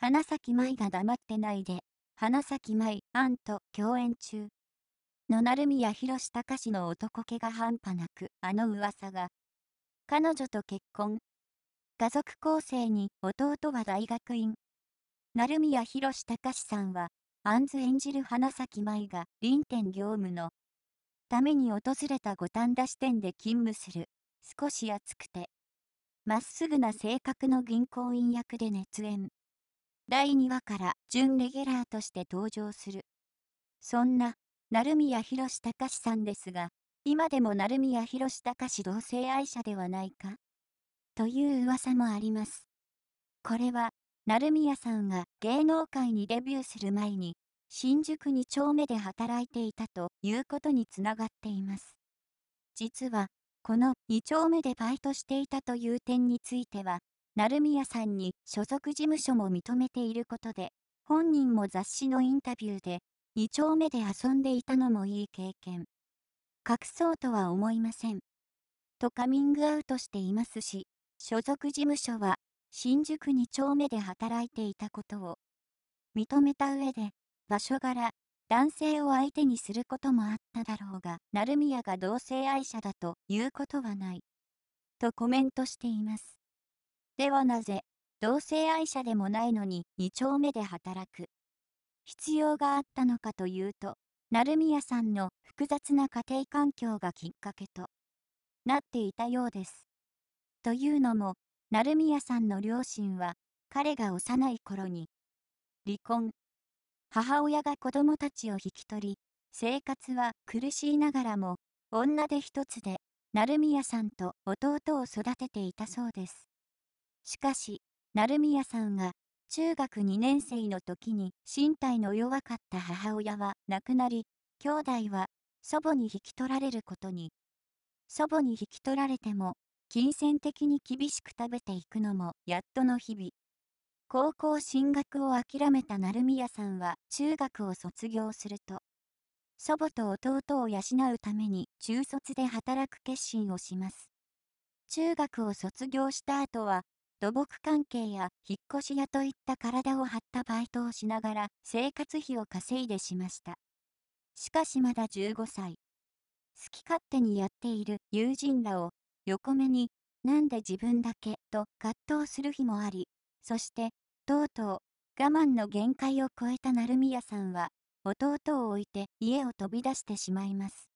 花咲舞が黙ってないで、花咲舞、アンと共演中。の鳴宮博隆の男気が半端なく、あの噂が。彼女と結婚。家族構成に弟は大学院。鳴宮博隆さんは、アンズ演じる花咲舞が臨天業務のために訪れた五反田支店で勤務する、少し熱くて、まっすぐな性格の銀行員役で熱演。第2話から準レギュラーとして登場する。そんな、鳴宮博隆さんですが、今でも鳴宮博隆同性愛者ではないかという噂もあります。これは、鳴宮さんが芸能界にデビューする前に、新宿2丁目で働いていたということにつながっています。実は、この2丁目でバイトしていたという点については、成宮さんに所属事務所も認めていることで、本人も雑誌のインタビューで、2丁目で遊んでいたのもいい経験。隠そうとは思いません。とカミングアウトしていますし、所属事務所は新宿2丁目で働いていたことを認めた上で、場所柄、男性を相手にすることもあっただろうが、成宮が同性愛者だということはない。とコメントしています。ではなぜ、同性愛者でもないのに2丁目で働く。必要があったのかというと、成宮さんの複雑な家庭環境がきっかけとなっていたようです。というのも、成宮さんの両親は、彼が幼い頃に離婚、母親が子供たちを引き取り、生活は苦しいながらも、女手一つで、成宮さんと弟を育てていたそうです。しかし、成宮さんが中学2年生の時に身体の弱かった母親は亡くなり、兄弟は祖母に引き取られることに。祖母に引き取られても、金銭的に厳しく食べていくのもやっとの日々。高校進学を諦めた成宮さんは中学を卒業すると、祖母と弟を養うために中卒で働く決心をします。中学を卒業した後は、土木関係や引っ越し屋といった体を張ったバイトをしながら生活費を稼いでしました。しかしまだ15歳。好き勝手にやっている友人らを横目になんで自分だけと葛藤する日もあり、そしてとうとう我慢の限界を超えた成宮さんは弟を置いて家を飛び出してしまいます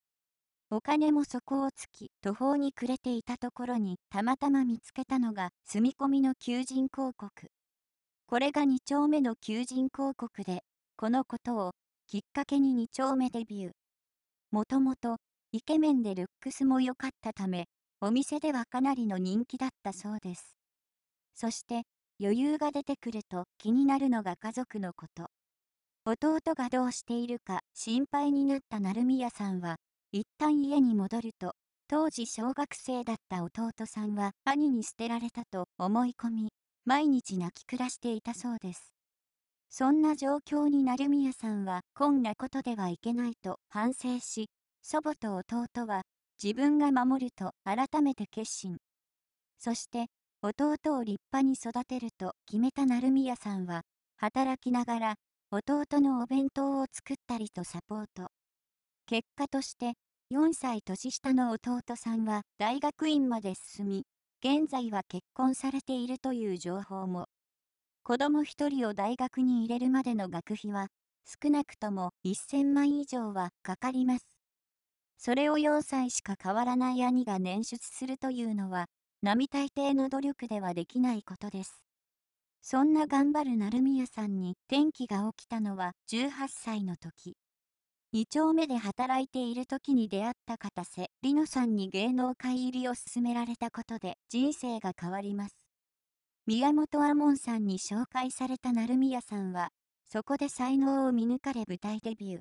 お金も底をつき途方に暮れていたところにたまたま見つけたのが住み込みの求人広告これが2丁目の求人広告でこのことをきっかけに2丁目デビューもともとイケメンでルックスも良かったためお店ではかなりの人気だったそうですそして余裕が出てくると気になるのが家族のこと。弟がどうしているか心配になった成宮さんは、一旦家に戻ると、当時小学生だった弟さんは兄に捨てられたと思い込み、毎日泣き暮らしていたそうです。そんな状況に成宮さんは、こんなことではいけないと反省し、祖母と弟は、自分が守ると改めて決心。そして、弟を立派に育てると決めた成宮さんは、働きながら、弟のお弁当を作ったりとサポート。結果として、4歳年下の弟さんは大学院まで進み、現在は結婚されているという情報も。子供1人を大学に入れるまでの学費は、少なくとも1000万以上はかかります。それを4歳しか変わらない兄が捻出するというのは、並大抵の努力ではできないことです。そんな頑張る成宮さんに転機が起きたのは18歳の時。2丁目で働いている時に出会った片瀬里乃さんに芸能界入りを勧められたことで人生が変わります。宮本亞門さんに紹介された成宮さんは、そこで才能を見抜かれ舞台デビュー。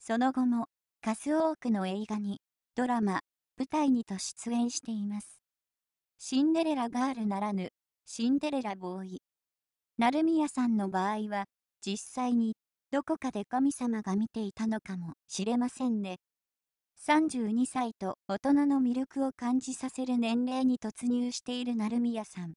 その後も、数多くの映画に、ドラマ、舞台にと出演しています。シンデレラガールならぬ、シンデレラボーイ。成宮さんの場合は、実際に、どこかで神様が見ていたのかもしれませんね。32歳と大人の魅力を感じさせる年齢に突入している成宮さん。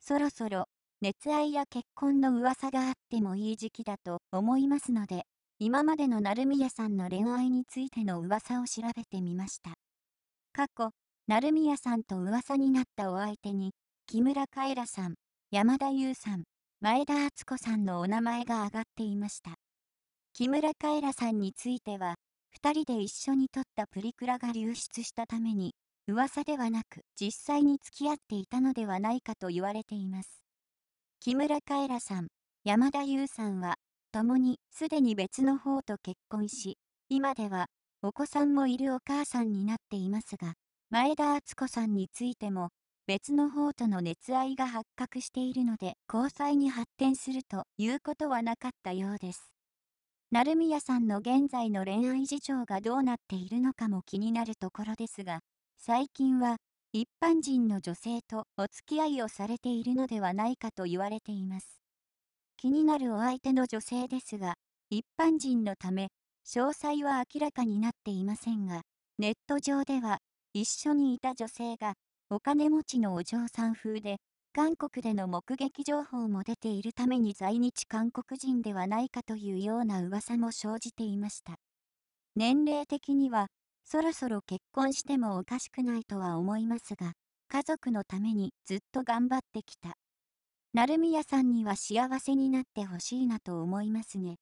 そろそろ、熱愛や結婚の噂があってもいい時期だと思いますので、今までの成宮さんの恋愛についての噂を調べてみました。過去、成宮さんと噂になったお相手に、木村カエラさん、山田優さん、前田敦子さんのお名前が挙がっていました。木村カエラさんについては、2人で一緒に撮ったプリクラが流出したために、噂ではなく実際に付き合っていたのではないかと言われています。木村カエラさん、山田優さんは、共にすでに別の方と結婚し、今ではお子さんもいるお母さんになっていますが、前田敦子さんについても、別の方との熱愛が発覚しているので、交際に発展するということはなかったようです。成宮さんの現在の恋愛事情がどうなっているのかも気になるところですが、最近は一般人の女性とお付き合いをされているのではないかと言われています。気になるお相手の女性ですが、一般人のため、詳細は明らかになっていませんが、ネット上では一緒にいた女性が、お金持ちのお嬢さん風で、韓国での目撃情報も出ているために在日韓国人ではないかというような噂も生じていました。年齢的には、そろそろ結婚してもおかしくないとは思いますが、家族のためにずっと頑張ってきた。成宮さんには幸せになってほしいなと思いますね。